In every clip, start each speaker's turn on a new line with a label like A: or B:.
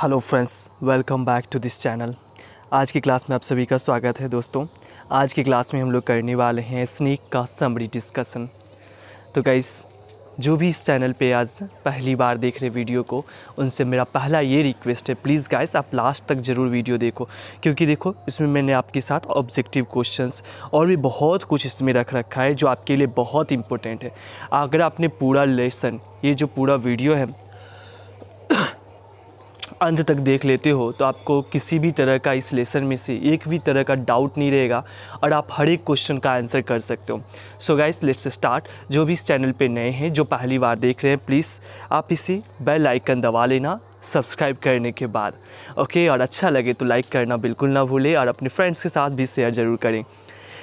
A: hello friends welcome back to this channel आज की class में आप सभी का स्वागत है दोस्तों आज की क्लास में हम लोग करने वाले हैं स्नीक का समरी डिस्कशन तो गाइस जो भी इस चैनल पे आज पहली बार देख रहे वीडियो को उनसे मेरा पहला ये रिक्वेस्ट है प्लीज़ गाइस आप लास्ट तक ज़रूर वीडियो देखो क्योंकि देखो इसमें मैंने आपके साथ ऑब्जेक्टिव क्वेश्चंस और भी बहुत कुछ इसमें रख रखा है जो आपके लिए बहुत इंपॉर्टेंट है अगर आपने पूरा लेसन ये जो पूरा वीडियो है अंत तक देख लेते हो तो आपको किसी भी तरह का इस लेसन में से एक भी तरह का डाउट नहीं रहेगा और आप हर एक क्वेश्चन का आंसर कर सकते हो सो गाइस लेट्स स्टार्ट जो भी इस चैनल पे नए हैं जो पहली बार देख रहे हैं प्लीज़ आप इसे बेल आइकन दबा लेना सब्सक्राइब करने के बाद ओके और अच्छा लगे तो लाइक करना बिल्कुल ना भूलें और अपने फ्रेंड्स के साथ भी शेयर ज़रूर करें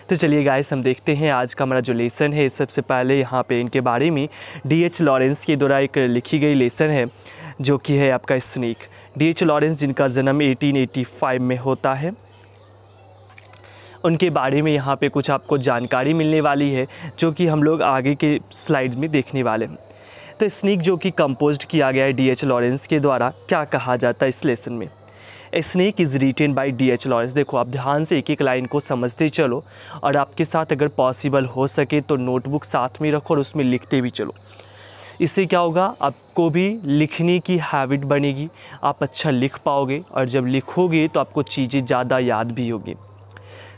A: तो चलिए गाइस हम देखते हैं आज का हमारा जो लेसन है सबसे पहले यहाँ पे इनके बारे में डी एच लॉरेंस के द्वारा एक लिखी गई लेसन है जो कि है आपका स्नेक डी एच लॉरेंस जिनका जन्म 1885 में होता है उनके बारे में यहाँ पे कुछ आपको जानकारी मिलने वाली है जो कि हम लोग आगे के स्लाइड में देखने वाले हैं तो स्नीक जो कि कंपोज किया गया है डी एच लॉरेंस के द्वारा क्या कहा जाता है इस लेसन में snake is written by D H Lawrence देखो आप ध्यान से एक एक लाइन को समझते चलो और आपके साथ अगर पॉसिबल हो सके तो नोटबुक साथ में रखो और उसमें लिखते भी चलो इससे क्या होगा आपको भी लिखने की हैबिट बनेगी आप अच्छा लिख पाओगे और जब लिखोगे तो आपको चीज़ें ज़्यादा याद भी होगी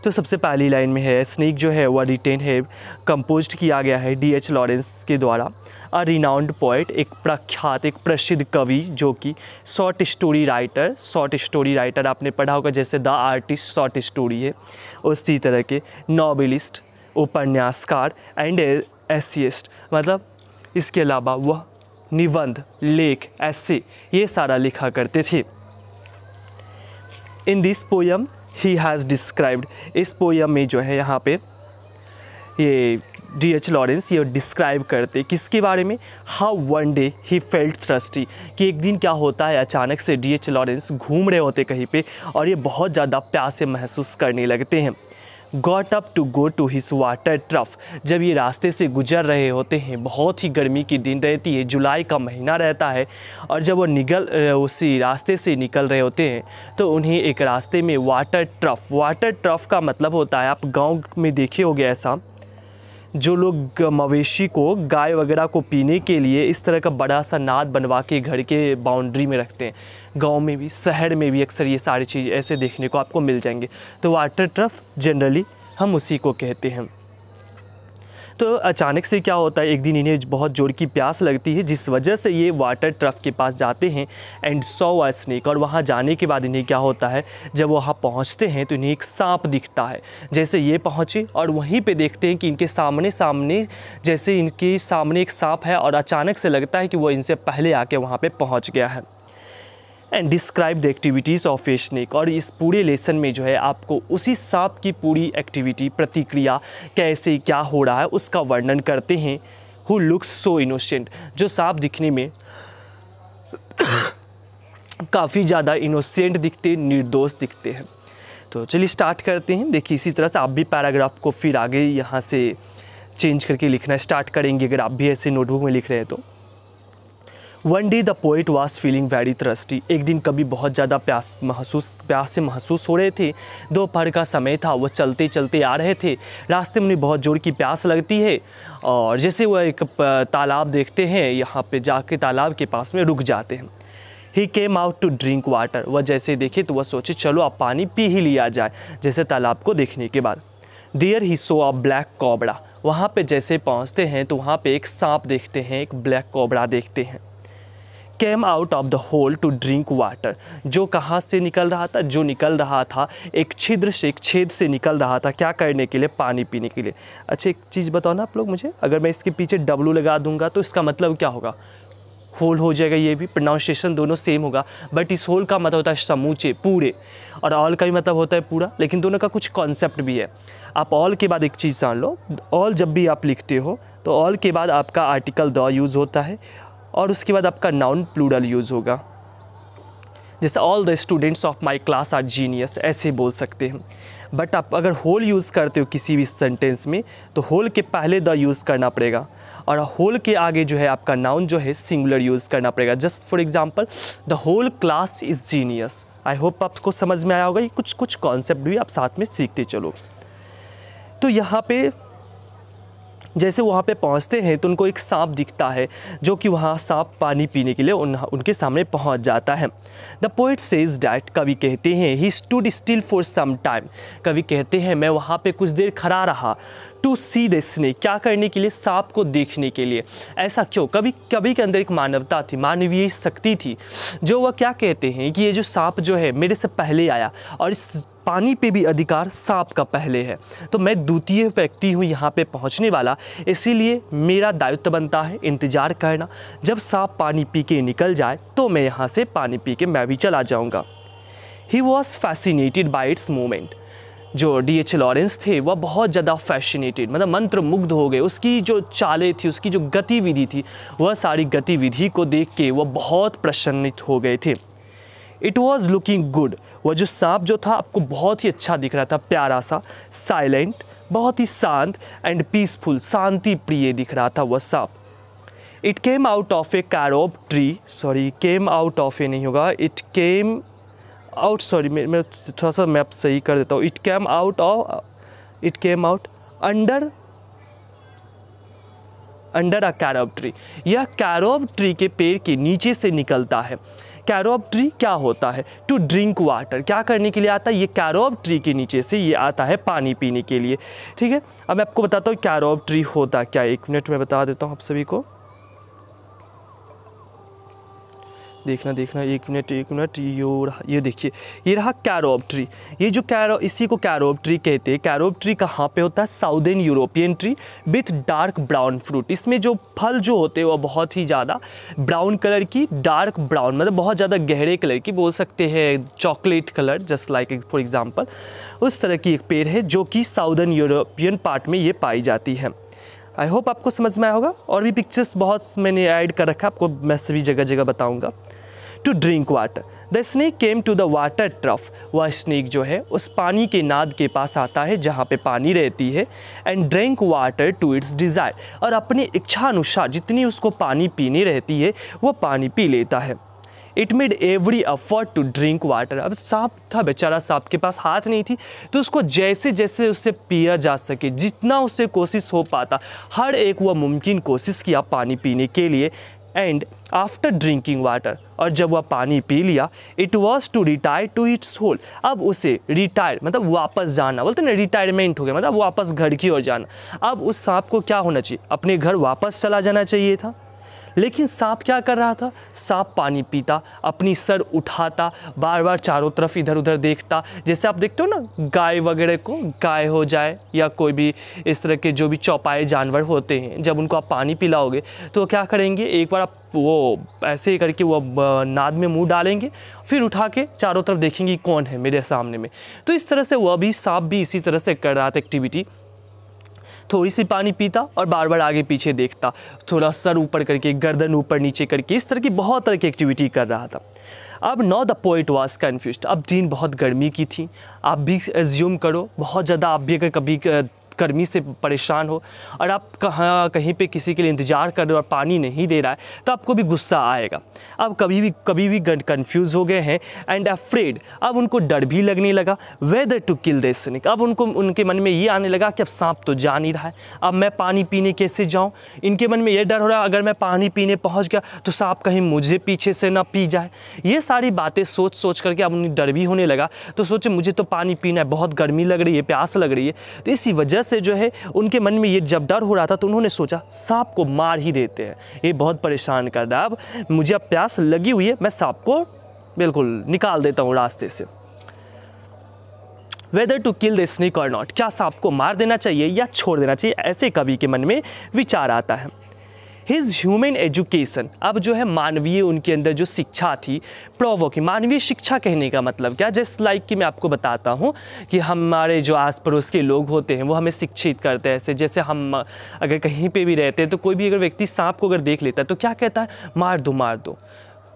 A: तो सबसे पहली लाइन में है स्नेक जो है वह रिटेन है कंपोज किया गया है डी एच लॉरेंस के द्वारा अ रिनाउंड पोइट एक प्रख्यात एक प्रसिद्ध कवि जो कि short story writer short story writer आपने पढ़ा होगा जैसे द आर्टिस्ट शॉर्ट स्टोरी है उसी तरह के नॉवेलिस्ट उपन्यासकार एंड एसियस्ट मतलब इसके अलावा वह निबंध लेख ऐसे ये सारा लिखा करते थे in this poem he has described इस पोयम में जो है यहाँ पे ये डी एच लॉरेंस ये डिस्क्राइब करते किसके बारे में how one day he felt thirsty कि एक दिन क्या होता है अचानक से डी एच लॉरेंस घूम रहे होते कहीं पे और ये बहुत ज़्यादा प्यासे महसूस करने लगते हैं got up to go to his water trough जब ये रास्ते से गुजर रहे होते हैं बहुत ही गर्मी की दिन रहती है जुलाई का महीना रहता है और जब वो निकल उसी रास्ते से निकल रहे होते हैं तो उन्हें एक रास्ते में वाटर ट्रफ वाटर ट्रफ का मतलब होता है आप गाँव में देखे होगे ऐसा जो लोग मवेशी को गाय वगैरह को पीने के लिए इस तरह का बड़ा सा नाद बनवा के घर के बाउंड्री में रखते हैं गांव में भी शहर में भी अक्सर ये सारी चीज़ ऐसे देखने को आपको मिल जाएंगे तो वाटर ट्रफ जनरली हम उसी को कहते हैं तो अचानक से क्या होता है एक दिन इन्हें बहुत जोर की प्यास लगती है जिस वजह से ये वाटर ट्रफ के पास जाते हैं एंड सौ अ स्नेक और वहाँ जाने के बाद इन्हें क्या होता है जब वहाँ पहुँचते हैं तो इन्हें एक सांप दिखता है जैसे ये पहुँचे और वहीं पर देखते हैं कि इनके सामने सामने जैसे इनके सामने एक सांप है और अचानक से लगता है कि वो इनसे पहले आके वहाँ पर पहुँच गया है and describe the activities of a snake और इस पूरे लेसन में जो है आपको उसी सांप की पूरी एक्टिविटी प्रतिक्रिया कैसे क्या हो रहा है उसका वर्णन करते हैं हु लुक्स सो इनोसेंट जो सांप दिखने में काफ़ी ज़्यादा इनोसेंट दिखते निर्दोष दिखते हैं तो चलिए स्टार्ट करते हैं देखिए इसी तरह से आप भी पैराग्राफ को फिर आगे यहाँ से चेंज करके लिखना स्टार्ट करेंगे अगर आप भी ऐसे नोटबुक में लिख रहे हैं तो one day the poet was feeling very thirsty एक दिन कभी बहुत ज़्यादा प्यास महसूस प्यास से महसूस हो रहे थे दोपहर का समय था वह चलते चलते आ रहे थे रास्ते में उन्हें बहुत ज़ोर की प्यास लगती है और जैसे वह एक तालाब देखते हैं यहाँ पे जाके तालाब के पास में रुक जाते हैं he came out to drink water वह जैसे देखे तो वह सोचे चलो अब पानी पी ही लिया जाए जैसे तालाब को देखने के बाद डियर ही सो अ ब्लैक कॉबड़ा वहाँ पे जैसे पहुँचते हैं तो वहाँ पे एक सांप देखते हैं एक ब्लैक कोबड़ा देखते हैं came out of the hole to drink water जो कहाँ से निकल रहा था जो निकल रहा था एक छिद्र से एक छेद से निकल रहा था क्या करने के लिए पानी पीने के लिए अच्छा एक चीज़ बताओ ना आप लोग मुझे अगर मैं इसके पीछे डब्लू लगा दूंगा तो इसका मतलब क्या होगा होल हो जाएगा ये भी प्रोनाउंसिएशन दोनों सेम होगा बट इस होल का मतलब होता है समूचे पूरे और ऑल का भी मतलब होता है पूरा लेकिन दोनों का कुछ कॉन्सेप्ट भी है आप ऑल के बाद एक चीज़ जान लो ऑल जब भी आप लिखते हो तो ऑल के बाद आपका आर्टिकल द यूज़ होता है और उसके बाद आपका नाउन प्लूडल यूज़ होगा जैसे all the students of my class are genius ऐसे बोल सकते हैं बट आप अगर होल यूज़ करते हो किसी भी सेंटेंस में तो होल के पहले द यूज़ करना पड़ेगा और होल के आगे जो है आपका नाउन जो है सिंगुलर यूज़ करना पड़ेगा just for example the whole class is genius I hope आपको समझ में आया होगा ये कुछ कुछ कॉन्सेप्ट भी आप साथ में सीखते चलो तो यहाँ पे जैसे वहाँ पे पहुँचते हैं तो उनको एक सांप दिखता है जो कि वहाँ सांप पानी पीने के लिए उन उनके सामने पहुँच जाता है द पोइट सेज डैट कवि कहते हैं he stood still for some time कवि कहते हैं मैं वहाँ पे कुछ देर खड़ा रहा टू सी द स्नेक क्या करने के लिए सांप को देखने के लिए ऐसा क्यों कभी कभी के अंदर एक मानवता थी मानवीय शक्ति थी जो वह क्या कहते हैं कि ये जो सांप जो है मेरे से पहले आया और इस पानी पे भी अधिकार सांप का पहले है तो मैं द्वितीय व्यक्ति हूँ यहाँ पे पहुँचने वाला इसीलिए मेरा दायित्व बनता है इंतज़ार करना जब सांप पानी पी के निकल जाए तो मैं यहाँ से पानी पी के मैं भी चला जाऊँगा he was fascinated by its moment जो डी एच लॉरेंस थे वह बहुत ज़्यादा फैशिनेटेड मतलब मंत्र मुग्ध हो गए उसकी जो चालें थी उसकी जो गतिविधि थी वह सारी गतिविधि को देख के वह बहुत प्रसन्नित हो गए थे इट वॉज़ लुकिंग गुड वह जो सांप जो था आपको बहुत ही अच्छा दिख रहा था प्यारा सा साइलेंट बहुत ही शांत एंड पीसफुल शांति प्रिय दिख रहा था वह सांप it came out of a carob tree sorry came out of a नहीं होगा इट केम आउट सॉरी मैं थोड़ा सा मैप सही कर देता हूँ it came out of it came out under under a carob tree यह कैरोब ट्री के पेड़ के नीचे से निकलता है कैरोब ट्री क्या होता है टू ड्रिंक वाटर क्या करने के लिए आता है ये कैरोब ट्री के नीचे से ये आता है पानी पीने के लिए ठीक है अब मैं आपको बताता हूँ कैरोब ट्री होता क्या एक मिनट में बता देता हूँ आप सभी को देखना देखना एक मिनट एक मिनट ये ये देखिए ये रहा कैरोब ट्री ये जो कैरो इसी को कैरोब ट्री कहते हैं कैरोब ट्री कहाँ पे होता है southern European tree with dark brown fruit इसमें जो फल जो होते हैं वो बहुत ही ज़्यादा ब्राउन कलर की डार्क ब्राउन मतलब बहुत ज़्यादा गहरे कलर की बोल सकते हैं chocolate colour just like for example उस तरह की एक पेड़ है जो कि साउदर्न यूरोपियन पार्ट में ये पाई जाती है आई होप आपको समझ में आया होगा और भी पिक्चर्स बहुत मैंने ऐड कर रखा है आपको मैं सभी जगह जगह बताऊँगा to drink water the snake came to the water trough वह स्नेक जो है उस पानी के नाद के पास आता है जहाँ पे पानी रहती है and drink water to its desire और अपनी इच्छा अनुसार जितनी उसको पानी पीनी रहती है वो पानी पी लेता है it made every effort to drink water अब सांप था बेचारा सांप के पास हाथ नहीं थी तो उसको जैसे जैसे उससे पिया जा सके जितना उससे कोशिश हो पाता हर एक वह मुमकिन कोशिश किया पानी पीने के लिए एंड आफ्टर ड्रिंकिंग वाटर और जब वह पानी पी लिया it was to retire to its hole अब उसे रिटायर मतलब वापस जाना बोलते ना रिटायरमेंट हो गया मतलब वापस घर की ओर जाना अब उस सांप को क्या होना चाहिए अपने घर वापस चला जाना चाहिए था लेकिन सांप क्या कर रहा था सांप पानी पीता अपनी सर उठाता बार बार चारों तरफ इधर उधर देखता जैसे आप देखते हो ना गाय वगैरह को गाय हो जाए या कोई भी इस तरह के जो भी चौपाए जानवर होते हैं जब उनको आप पानी पिलाओगे तो क्या करेंगे एक बार आप वो ऐसे करके वो नाद में मुंह डालेंगे फिर उठा के चारों तरफ देखेंगे कौन है मेरे सामने में तो इस तरह से वह भी सांप भी इसी तरह से कर रहा था एक्टिविटी थोड़ी सी पानी पीता और बार बार आगे पीछे देखता थोड़ा सर ऊपर करके गर्दन ऊपर नीचे करके इस तरह की बहुत तरह की एक्टिविटी कर रहा था अब now the poet was confused अब दिन बहुत गर्मी की थी आप भी एज्यूम करो बहुत ज़्यादा आप भी अगर कभी गर्मी से परेशान हो और आप कहाँ कहीं पे किसी के लिए इंतज़ार कर रहे हो और पानी नहीं दे रहा है तो आपको भी गुस्सा आएगा अब कभी भी कभी भी कन्फ्यूज़ हो गए हैं एंड अफ्रेड अब उनको डर भी लगने लगा whether to kill the snake अब उनको उनके मन में ये आने लगा कि अब सांप तो जा नहीं रहा है अब मैं पानी पीने कैसे जाऊँ इनके मन में ये डर हो रहा है अगर मैं पानी पीने पहुँच गया तो सांप कहीं मुझे पीछे से ना पी जाए ये सारी बातें सोच सोच करके अब उन्हें डर भी होने लगा तो सोचे मुझे तो पानी पीना है बहुत गर्मी लग रही है प्यास लग रही है तो इसी वजह वजह से जो है उनके मन में ये जब डर हो रहा था तो उन्होंने सोचा सांप को मार ही देते हैं ये बहुत परेशान कर रहा अब मुझे अब प्यास लगी हुई है मैं सांप को बिल्कुल निकाल देता हूँ रास्ते से whether to kill the snake और नॉट क्या सांप को मार देना चाहिए या छोड़ देना चाहिए ऐसे कवि के मन में विचार आता है हिज ह्यूमन एजुकेशन अब जो है मानवीय उनके अंदर जो शिक्षा थी प्रोवो की मानवीय शिक्षा कहने का मतलब क्या जस्ट लाइक like कि मैं आपको बताता हूँ कि हमारे जो आस पड़ोस के लोग होते हैं वो हमें शिक्षित करते हैं ऐसे जैसे हम अगर कहीं पे भी रहते हैं तो कोई भी अगर व्यक्ति सांप को अगर देख लेता है तो क्या कहता है मार दो मार दो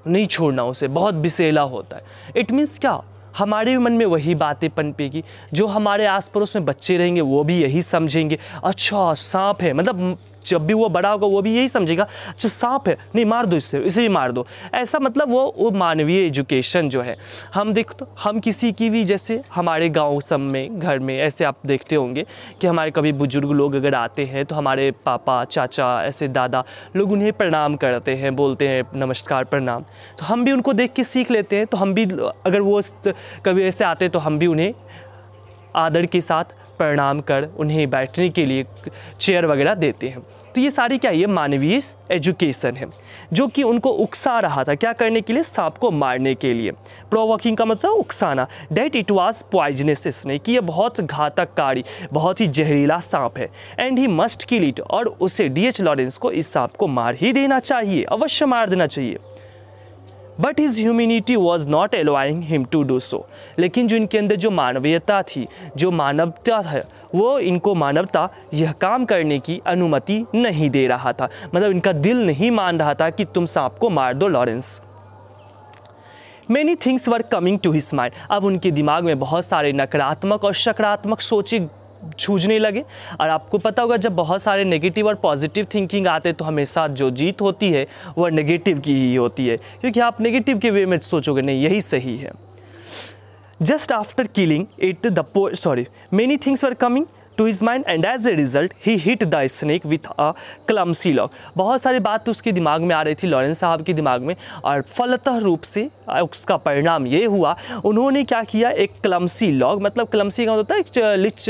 A: नहीं छोड़ना उसे बहुत बिसेला होता है इट मीन्स क्या हमारे मन में वही बातें पनपेगी जो हमारे आस पड़ोस में बच्चे रहेंगे वो भी यही समझेंगे अच्छा सांप है मतलब जब भी वो बड़ा होगा वो भी यही समझेगा जो सांप है नहीं मार दो इससे इसे भी मार दो ऐसा मतलब वो वो मानवीय एजुकेशन जो है हम देख तो हम किसी की भी जैसे हमारे गाँव सब में घर में ऐसे आप देखते होंगे कि हमारे कभी बुज़ुर्ग लोग अगर आते हैं तो हमारे पापा चाचा ऐसे दादा लोग उन्हें प्रणाम करते हैं बोलते हैं नमस्कार प्रणाम तो हम भी उनको देख के सीख लेते हैं तो हम भी अगर वो कभी ऐसे आते तो हम भी उन्हें आदर के साथ प्रणाम कर उन्हें बैठने के लिए चेयर वगैरह देते हैं तो ये सारी क्या है ये मानवीय एजुकेशन है जो कि उनको उकसा रहा था क्या करने के लिए सांप को मारने के लिए प्रोवोकिंग का मतलब उकसाना डेट इट वॉज पॉइजनस इसने कि यह बहुत घातककारी बहुत ही जहरीला सांप है and he must kill it और उसे डी एच लॉरेंस को इस सांप को मार ही देना चाहिए अवश्य मार देना चाहिए but his humanity was not allowing him to do so लेकिन जो इनके अंदर जो मानवीयता थी जो मानवता है वो इनको मानवता यह काम करने की अनुमति नहीं दे रहा था मतलब इनका दिल नहीं मान रहा था कि तुम सांप को मार दो Lawrence many things were coming to his mind अब उनके दिमाग में बहुत सारे नकारात्मक और सकारात्मक सोचे छूझने लगे और आपको पता होगा जब बहुत सारे नेगेटिव और पॉजिटिव थिंकिंग आते तो हमेशा जो जीत होती है वह नेगेटिव की ही होती है क्योंकि आप नेगेटिव के वे में सोचोगे नहीं यही सही है Just after killing it, the po sorry, many things were coming to his mind and as a result he hit the snake with a clumsy log बहुत सारी बात तो उसके दिमाग में आ रही थी लॉरेंस साहब के दिमाग में और फलतः रूप से उसका परिणाम ये हुआ उन्होंने क्या किया एक क्लम्सी लॉग मतलब क्लमसी का मतलब होता है लिच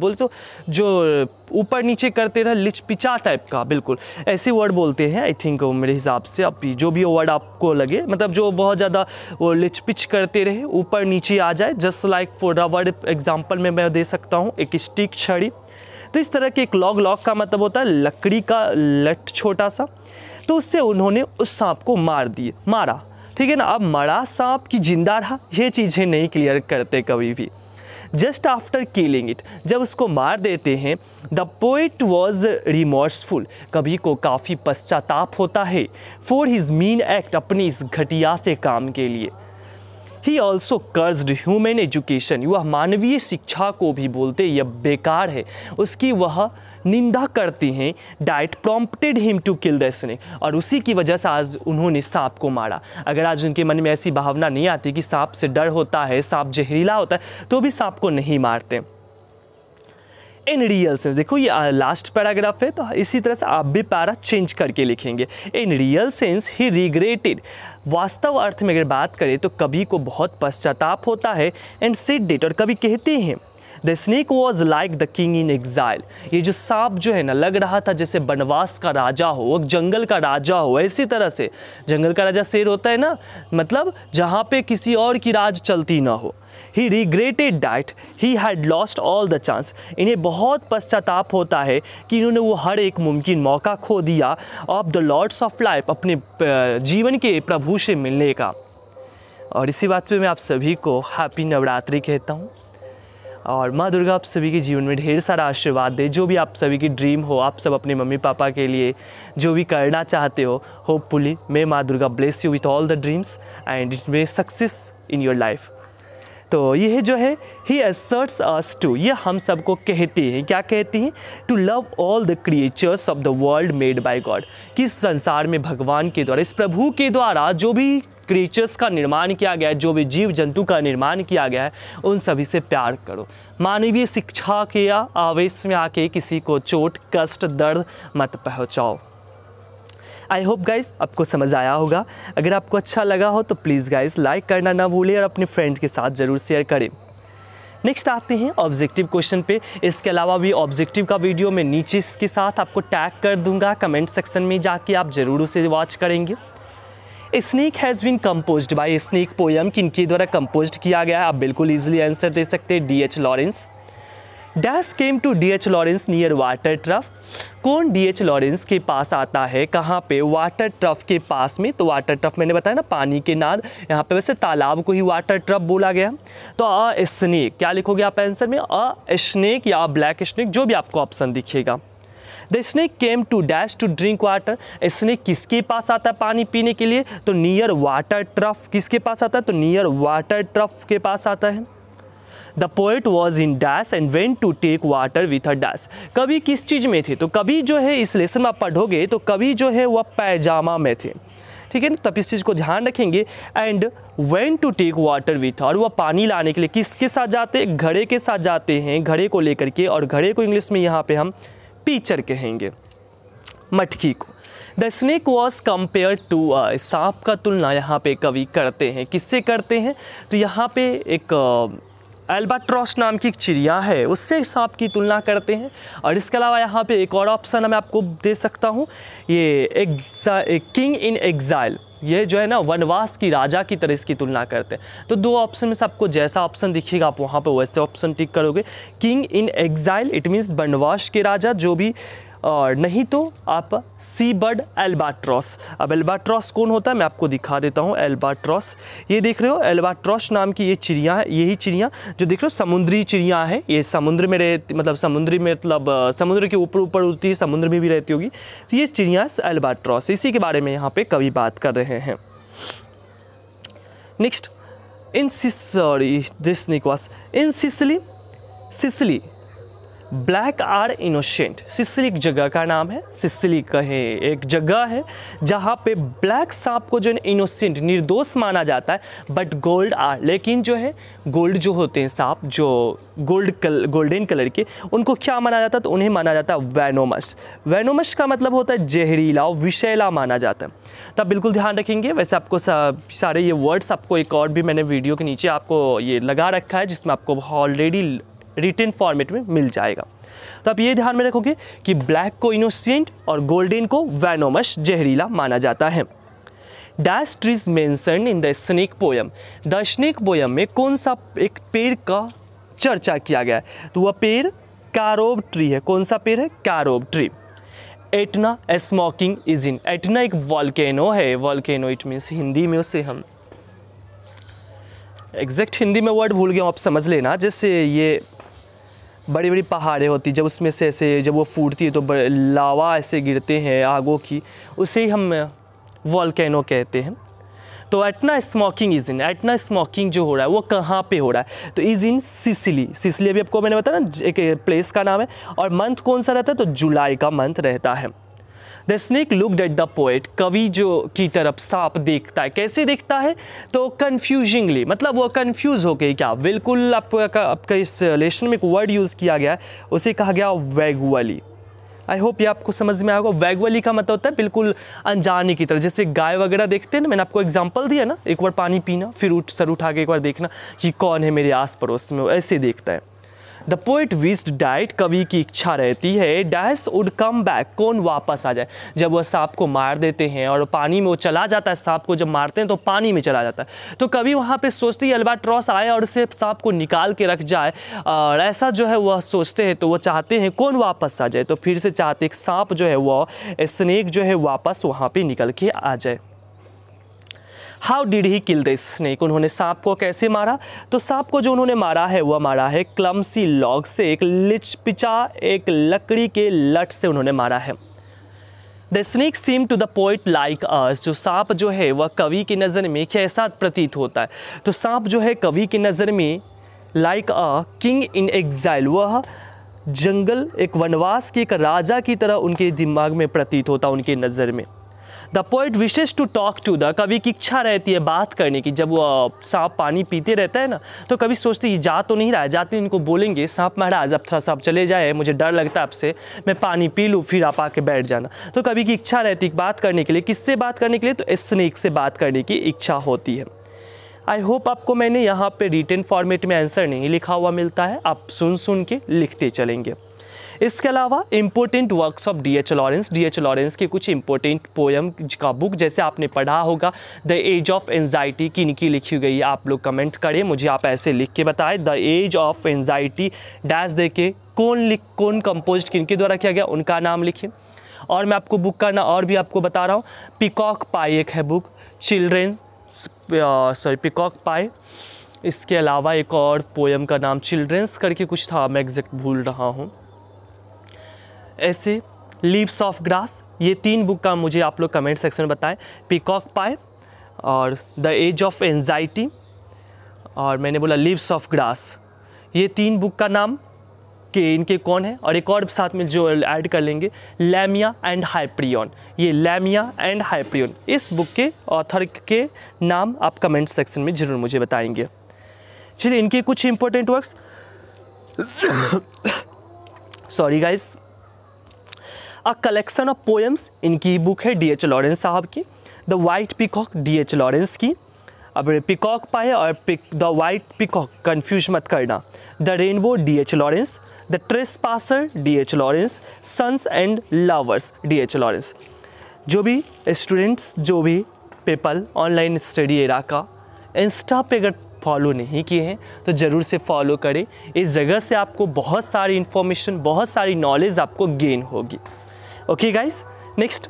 A: बोल तो जो ऊपर नीचे करते रहे लिचपिचा टाइप का बिल्कुल ऐसे वर्ड बोलते हैं आई थिंक मेरे हिसाब से आप जो भी वर्ड आपको लगे मतलब जो बहुत ज़्यादा वो लिचपिच करते रहे ऊपर नीचे आ जाए just like for word example में मैं दे सकता हूँ एक स्टिक छड़ी तो इस तरह के एक लॉग लॉग का मतलब होता है लकड़ी का लट छोटा सा तो उससे उन्होंने उस सांप को मार दिए मारा ठीक है ना अब मरा सांप की जिंदा रहा ये चीज़ें नहीं क्लियर करते कभी भी जस्ट आफ्टर किलिंग इट जब उसको मार देते हैं द पोइट वॉज रिमोर्सफुल कभी को काफ़ी पश्चाताप होता है फॉर हिज मीन एक्ट अपनी इस घटिया से काम के लिए he also cursed human education वह मानवीय शिक्षा को भी बोलते यह बेकार है उसकी वह निंदा करती हैं that prompted him to kill the snake और उसी की वजह से आज उन्होंने सांप को मारा अगर आज उनके मन में ऐसी भावना नहीं आती कि सांप से डर होता है सांप जहरीला होता है तो भी सांप को नहीं मारते इन रियल सेंस देखो ये लास्ट पैराग्राफ है तो इसी तरह से आप भी पैरा चेंज करके लिखेंगे in real sense he regretted वास्तव अर्थ में अगर बात करें तो कभी को बहुत पश्चाताप होता है एंड सेट डेट और कभी कहते हैं the snake was like the king in exile ये जो सांप जो है ना लग रहा था जैसे बनवास का राजा हो जंगल का राजा हो इसी तरह से जंगल का राजा शेर होता है ना मतलब जहाँ पे किसी और की राज चलती ना हो he regretted that he had lost all the chance इन्हें बहुत पश्चाताप होता है कि इन्होंने वो हर एक मुमकिन मौका खो दिया of the lords of life अपने जीवन के प्रभु से मिलने का और इसी बात पे मैं आप सभी को हैप्पी नवरात्रि कहता हूँ और माँ दुर्गा आप सभी के जीवन में ढेर सारा आशीर्वाद दे जो भी आप सभी की ड्रीम हो आप सब अपने मम्मी पापा के लिए जो भी करना चाहते हो होपफुली मे माँ Durga bless you with all the dreams and it may success in your life तो यह जो है ही असर्ट्स अस टू ये हम सबको कहती हैं क्या कहती हैं to love all the creatures of the world made by God कि संसार में भगवान के द्वारा इस प्रभु के द्वारा जो भी क्रीचर्स का निर्माण किया गया है जो भी जीव जंतु का निर्माण किया गया है उन सभी से प्यार करो मानवीय शिक्षा के आवेश में आके किसी को चोट कष्ट दर्द मत पहुँचाओ आई होप गाइज आपको समझ आया होगा अगर आपको अच्छा लगा हो तो प्लीज़ गाइज लाइक करना ना भूलें और अपने फ्रेंड्स के साथ ज़रूर शेयर करें नेक्स्ट आते हैं ऑब्जेक्टिव क्वेश्चन पे इसके अलावा भी ऑब्जेक्टिव का वीडियो मैं नीचे इसके साथ आपको टैग कर दूंगा कमेंट सेक्शन में जाके आप ज़रूर उसे वॉच करेंगे snake has been compose by snake poem किन के द्वारा कम्पोज किया गया है आप बिल्कुल ईजिली आंसर दे सकते हैं D H Lawrence dash came to D H Lawrence near water trough कौन डी एच लॉरेंस के पास आता है कहाँ पे वाटर ट्रफ के पास में तो वाटर ट्रफ मैंने बताया ना पानी के नाद यहाँ पे वैसे तालाब को ही वाटर ट्रफ बोला गया तो अ स्नेक क्या लिखोगे आप आंसर में अ स्नेक या ब्लैक स्नेक जो भी आपको ऑप्शन दिखेगा the snake came to dash to drink water snake किसके पास आता है पानी पीने के लिए तो नियर वाटर ट्रफ किसके पास आता है तो नियर वाटर ट्रफ के पास आता है the poet was in dash and went to take water with a dash कभी किस चीज़ में थे तो कभी जो है इस लेसन में आप पढ़ोगे तो कभी जो है वह पैजामा में थे ठीक है ना तब इस चीज़ को ध्यान रखेंगे and went to take water with और वह पानी लाने के लिए किसके साथ जाते घड़े के साथ जाते हैं घड़े को लेकर के और घड़े को इंग्लिश में यहाँ पे हम पीचर कहेंगे मटकी को the snake was compare to सांप का तुलना यहाँ पे कवि करते हैं किससे करते हैं तो यहाँ पे एक एल्बाट्रॉस नाम की एक चिड़िया है उससे सांप की तुलना करते हैं और इसके अलावा यहाँ पे एक और ऑप्शन मैं आपको दे सकता हूँ ये एग्जा किंग इन एग्जाइल ये जो है ना वनवास की राजा की तरह इसकी तुलना करते हैं तो दो ऑप्शन में से आपको जैसा ऑप्शन दिखेगा आप वहाँ पर वैसे ऑप्शन टिक करोगे king in exile it means वनवास के राजा जो भी और नहीं तो आप सी बर्ड एल्बाट्रॉस अब एल्बाट्रॉस कौन होता है मैं आपको दिखा देता हूँ एल्बाट्रॉस ये देख रहे हो एल्बाट्रॉस नाम की ये चिड़िया है यही चिड़िया जो देख रहे हो समुद्री चिड़िया है ये समुद्र में रह मतलब समुद्री में मतलब समुद्र के ऊपर ऊपर उड़ती है समुद्र में भी रहती होगी तो ये चिड़िया एल्बाट्रॉस इसी के बारे में यहाँ पर कभी बात कर रहे हैं नेक्स्ट इन सॉरी दिस निकवास in Sicily Sicily black are innocent Sicily जगह का नाम है सिसली कहे एक जगह है जहाँ पे ब्लैक सांप को जो है इनोसेंट निर्दोष माना जाता है बट गोल्ड आर लेकिन जो है गोल्ड जो होते हैं सांप जो गोल्ड कल गोल्डन कलर के उनको क्या माना जाता है तो उन्हें माना जाता है वैनोमस वैनोमस का मतलब होता है जहरीला और विषैला माना जाता है तो आप बिल्कुल ध्यान रखेंगे वैसे आपको सा, सारे ये वर्ड्स आपको एक और भी मैंने वीडियो के नीचे आपको ये लगा रखा है जिसमें आपको ऑलरेडी रिटर्न फॉर्मेट में मिल जाएगा तो आप ये ध्यान में रखोगे कि ब्लैक को इनोसेंट और गोल्डन को वैनोमस जहरीला माना जाता है dash trees mention in the snake poem the snake poem में कौन सा एक पेड़ का चर्चा किया गया है तो वह पेड़ कारोब ट्री है कौन सा पेड़ है carob tree Etna smoking is in Etna एक वॉल्केनो है वॉल्केनो इट मीन्स हिंदी में उसे हम एग्जैक्ट हिंदी में वर्ड भूल गया आप समझ लेना जैसे ये बड़ी बड़ी पहाड़ें होती जब उसमें से ऐसे जब वो फूटती है तो लावा ऐसे गिरते हैं आगों की उसे ही हम वॉलकैनो कहते हैं तो Etna smoking is in Etna smoking जो हो रहा है वो कहाँ पे हो रहा है तो इज इन सिसिली सिसिली अभी आपको मैंने बताया ना एक प्लेस का नाम है और मंथ कौन सा रहता है तो जुलाई का मंथ रहता है the snake look that the poet कवि जो की तरफ सांप देखता है कैसे देखता है तो कन्फ्यूजिंगली मतलब वो कन्फ्यूज हो गई क्या बिल्कुल आपका आपका इस लेशन में एक वर्ड यूज़ किया गया है उसे कहा गया वैगुअली आई होप ये आपको समझ में आएगा वैगवली का मतलब होता है बिल्कुल अनजाने की तरह जैसे गाय वगैरह देखते हैं ना मैंने आपको एग्जाम्पल दिया ना एक बार पानी पीना फिर उठ सर उठा के एक बार देखना कि कौन है मेरे आस पड़ोस में वो ऐसे देखता है द पोइट विस्ड डाइट कवि की इच्छा रहती है डैस वुड कम बैक कौन वापस आ जाए जब वह सांप को मार देते हैं और पानी में वो चला जाता है सांप को जब मारते हैं तो पानी में चला जाता है तो कवि वहाँ पे सोचते है अल्बाट्रॉस आए और उसे सांप को निकाल के रख जाए और ऐसा जो है वह सोचते हैं तो वह चाहते हैं कौन वापस आ जाए तो फिर से चाहते सांप जो है वह स्नेक जो है वापस वहाँ पर निकल के आ जाए how did he kill the snake उन्होंने सांप को कैसे मारा तो सांप को जो उन्होंने मारा है वह मारा है क्लमसी लॉग से एक लिचपिचा एक लकड़ी के लट से उन्होंने मारा है the snake seem to the poet like us जो सांप जो है वह कवि की नज़र में कैसा प्रतीत होता है तो सांप जो है कवि की नज़र में like a king in exile वह जंगल एक वनवास के एक राजा की तरह उनके दिमाग में प्रतीत होता उनकी नज़र में the poet wishes to talk to the कवि की इच्छा रहती है बात करने की जब वो सांप पानी पीते रहता है ना तो कभी सोचते ये जा तो नहीं रहा है जाते इनको बोलेंगे सांप महाराज अब थोड़ा सा आप चले जाए मुझे डर लगता है आपसे मैं पानी पी लूँ फिर आप आके बैठ जाना तो कभी की इच्छा रहती है बात करने के लिए किससे बात करने के लिए तो स्नेक से बात करने की इच्छा होती है आई होप आपको मैंने यहाँ पे रिटर्न फॉर्मेट में आंसर नहीं लिखा हुआ मिलता है आप सुन सुन के लिखते चलेंगे इसके अलावा important works of D H Lawrence D H Lawrence के कुछ इम्पोर्टेंट पोएम का बुक जैसे आपने पढ़ा होगा द एज ऑफ एन्जाइटी किन की लिखी गई आप लोग कमेंट करें मुझे आप ऐसे लिख के बताएं the age of anxiety dash दे के कौन लिख कौन कंपोज किन के द्वारा किया गया उनका नाम लिखें और मैं आपको बुक का ना और भी आपको बता रहा हूँ पिकॉक पाई एक है book children sorry peacock pie इसके अलावा एक और पोएम का नाम चिल्ड्रेंस करके कुछ था मैं एग्जैक्ट भूल रहा हूँ ऐसे लीव्स ऑफ ग्रास ये तीन बुक का मुझे आप लोग कमेंट सेक्शन में बताएं पिकॉक पाए और द एज ऑफ एनजाइटी और मैंने बोला लीव्स ऑफ ग्रास ये तीन बुक का नाम के इनके कौन है और एक और साथ में जो ऐड कर लेंगे लैमिया एंड हाइप्रियन ये लैमिया एंड हाइप्रियन इस बुक के ऑथर के नाम आप कमेंट सेक्शन में ज़रूर मुझे बताएंगे चलिए इनके कुछ important works sorry guys a collection of poems इनकी बुक है डी एच लॉरेंस साहब की the white peacock D H Lawrence की अब पिकॉक पाए और पिक द वाइट पिकॉक कन्फ्यूज मत करना the rainbow D H Lawrence the trespasser D H Lawrence sons and lovers D H Lawrence जो भी स्टूडेंट्स जो भी पेपल ऑनलाइन स्टडी एरा का इंस्टा पे अगर फॉलो नहीं किए हैं तो ज़रूर से फॉलो करें इस जगह से आपको बहुत सारी इन्फॉर्मेशन बहुत सारी नॉलेज आपको गेन होगी okay guys next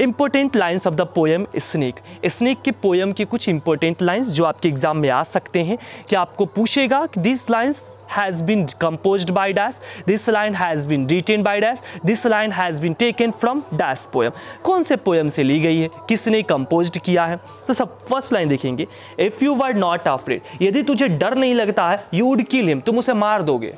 A: important lines of the poem snake snake के पोएम की कुछ इंपॉर्टेंट लाइन्स जो आपके एग्जाम में आ सकते हैं कि आपको पूछेगा कि this lines has been compose by dash this line has been written by dash this line has been taken from dash poem कौन से पोएम से ली गई है किसने कम्पोज किया है तो सब फर्स्ट लाइन देखेंगे if you were not afraid यदि तुझे डर नहीं लगता है यू वुड किल हिम तुम उसे मार दोगे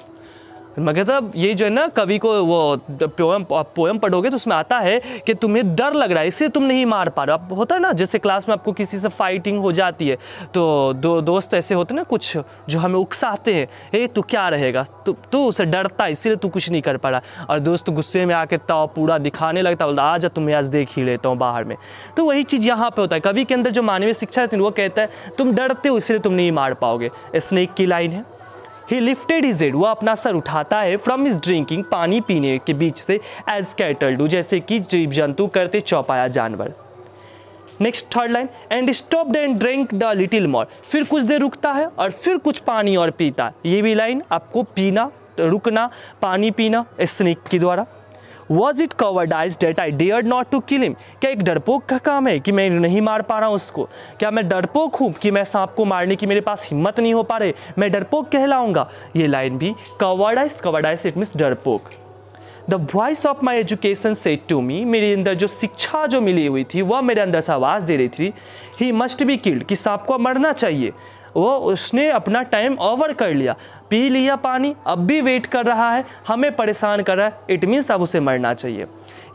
A: मैं कहता ये जो है ना कवि को वो पोएम पोएम पढ़ोगे तो उसमें आता है कि तुम्हें डर लग रहा है इसे तुम नहीं मार पा रहे अब होता है ना जैसे क्लास में आपको किसी से फाइटिंग हो जाती है तो दो दोस्त ऐसे होते ना कुछ जो हमें उकसाते हैं ए तू क्या रहेगा तू तू उसे डरता है इसीलिए तू कुछ नहीं कर पा रहा और दोस्त गुस्से में आके तो पूरा दिखाने लगता बोलता आ जा तुम्हें आज देख ही लेता हूँ बाहर में तो वही चीज़ यहाँ पर होता है कवि के अंदर जो मानवीय शिक्षा रहती है वो कहता है तुम डरते हो इसलिए तुम नहीं मार पाओगे स्नेक की लाइन है ही लिफ्टेड इज एड वो अपना सर उठाता है फ्रॉम इज ड्रिंकिंग पानी पीने के बीच से एज कैटल डू जैसे कि जीव जंतु करते चौपाया जानवर next third line and stop and drink the little more फिर कुछ देर रुकता है और फिर कुछ पानी और पीता है ये भी लाइन आपको पीना रुकना पानी पीना स्नेक के द्वारा was it cowardice that I dare not to kill him क्या एक डरपोक का काम है कि मैं नहीं मार पा रहा हूँ उसको क्या मैं डरपोक हूँ कि मैं सांप को मारने की मेरे पास हिम्मत नहीं हो पा रही मैं डरपोक कहलाऊंगा ये लाइन भी कवर्डाइज कवर्डाइज इट मीन डरपोक the voice of my education said to me मेरे अंदर जो शिक्षा जो मिली हुई थी वह मेरे अंदर से आवाज़ दे रही थी ही मस्ट बी किल्ड कि सांप को मरना चाहिए वो उसने अपना टाइम ओवर कर लिया पी लिया पानी अब भी वेट कर रहा है हमें परेशान कर रहा है इट मीन्स अब उसे मरना चाहिए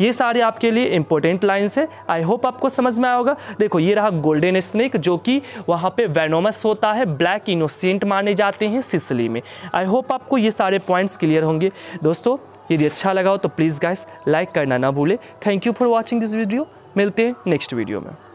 A: ये सारे आपके लिए इंपॉर्टेंट लाइन्स है आई होप आपको समझ में आया होगा देखो ये रहा गोल्डन स्नेक जो कि वहाँ पे वेनोमस होता है ब्लैक इनोसेंट माने जाते हैं सिसली में आई होप आपको ये सारे पॉइंट्स क्लियर होंगे दोस्तों यदि अच्छा लगा हो तो प्लीज़ गाइस लाइक करना ना भूले thank you for watching this video मिलते हैं नेक्स्ट वीडियो में